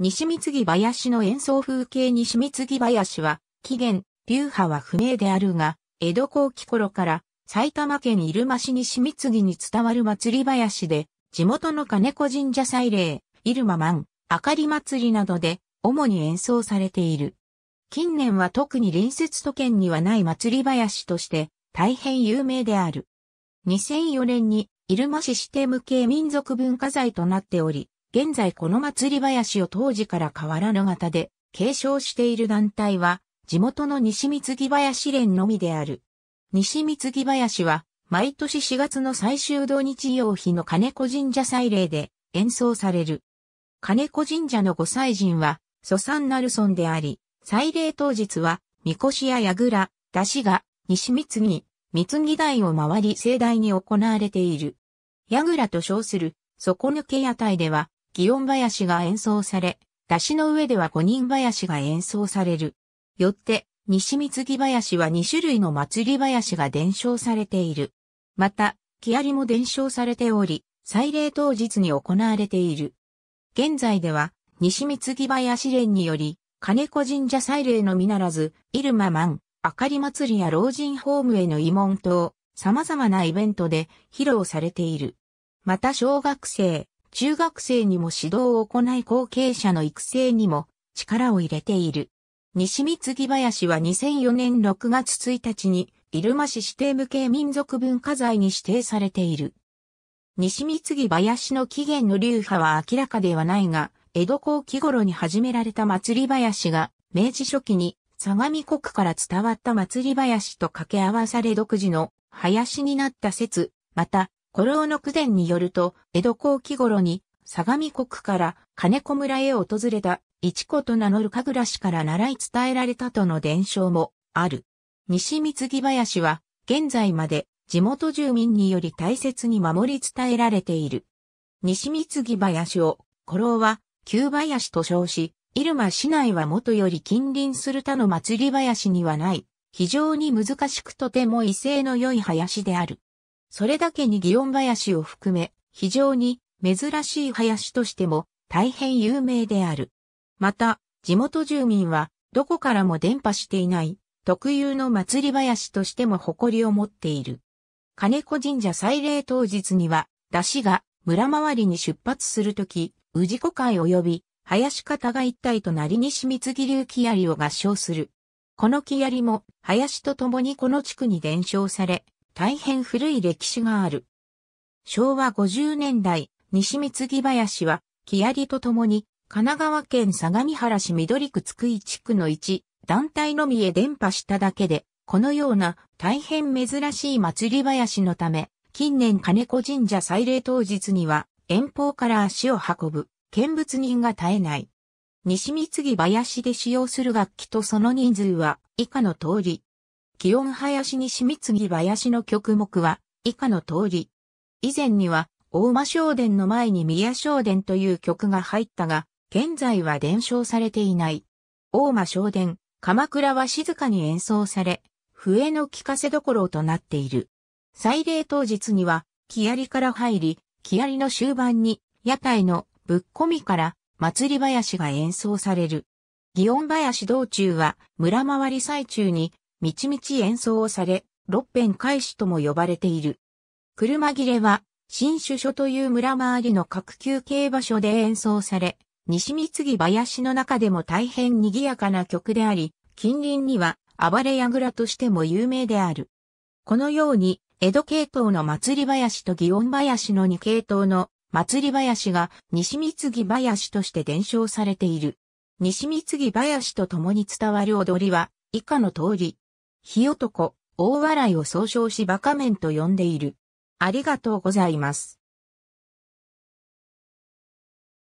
西三木林の演奏風景西三木林は、起源、流派は不明であるが、江戸後期頃から埼玉県入間市西三木に伝わる祭り林で、地元の金子神社祭礼、入間満、明かり祭りなどで、主に演奏されている。近年は特に隣接都県にはない祭り林として、大変有名である。2004年に、入間市指定無形民族文化財となっており、現在この祭り林を当時から変わらぬ型で継承している団体は、地元の西三木林連のみである。西三木林は、毎年4月の最終土日曜日の金子神社祭礼で演奏される。金子神社の御祭神は、蘇三ナルソンであり、祭礼当日は、神輿や矢倉、出しが、西三木、三木台を回り盛大に行われている。やと称する、底抜け屋台では、祇園林が演奏され、出しの上では五人林が演奏される。よって、西三木林は2種類の祭り林が伝承されている。また、木りも伝承されており、祭礼当日に行われている。現在では、西三木林連により、金子神社祭礼のみならず、入間満、明かり祭りや老人ホームへの慰問等、様々なイベントで披露されている。また小学生、中学生にも指導を行い後継者の育成にも力を入れている。西三木林は2004年6月1日に入間市指定無形民族文化財に指定されている。西三木林の起源の流派は明らかではないが、江戸後期頃に始められた祭り林が、明治初期に相模国から伝わった祭り林と掛け合わされ独自の林になった説、また、古老の九伝によると、江戸後期頃に、相模国から金子村へ訪れた、一子と名乗る神楽氏から習い伝えられたとの伝承もある。西三木林は、現在まで地元住民により大切に守り伝えられている。西三木林を、古老は、旧林と称し、入間市内は元より近隣する他の祭り林にはない、非常に難しくとても威勢の良い林である。それだけに祇園林を含め、非常に珍しい林としても大変有名である。また、地元住民はどこからも伝播していない特有の祭り林としても誇りを持っている。金子神社祭礼当日には、出汁が村周りに出発するとき、宇治古会及び林方が一体となり西清木流木槍を合唱する。この木槍も林と共にこの地区に伝承され、大変古い歴史がある。昭和50年代、西三木林は、木槍とともに、神奈川県相模原市緑区津久井地区の一、団体のみへ伝播しただけで、このような大変珍しい祭り林のため、近年金子神社祭礼当日には、遠方から足を運ぶ、見物人が絶えない。西三木林で使用する楽器とその人数は、以下の通り、祇園林に染み継ぎ林の曲目は、以下の通り。以前には、大間商殿の前に宮商殿という曲が入ったが、現在は伝承されていない。大間商殿、鎌倉は静かに演奏され、笛の聞かせどころとなっている。祭礼当日には、木槍から入り、木槍の終盤に、屋台のぶっこみから祭り林が演奏される。祇園林道中は村回り最中にみちみち演奏をされ、六辺開始とも呼ばれている。車切れは、新首所という村周りの各級競馬所で演奏され、西三木林の中でも大変賑やかな曲であり、近隣には暴れ櫓としても有名である。このように、江戸系統の祭り林と祇園林の二系統の祭り林が西三木林として伝承されている。西三木林と共に伝わる踊りは以下の通り、ひよとこ、大笑いを総称しバカ面と呼んでいる。ありがとうございます。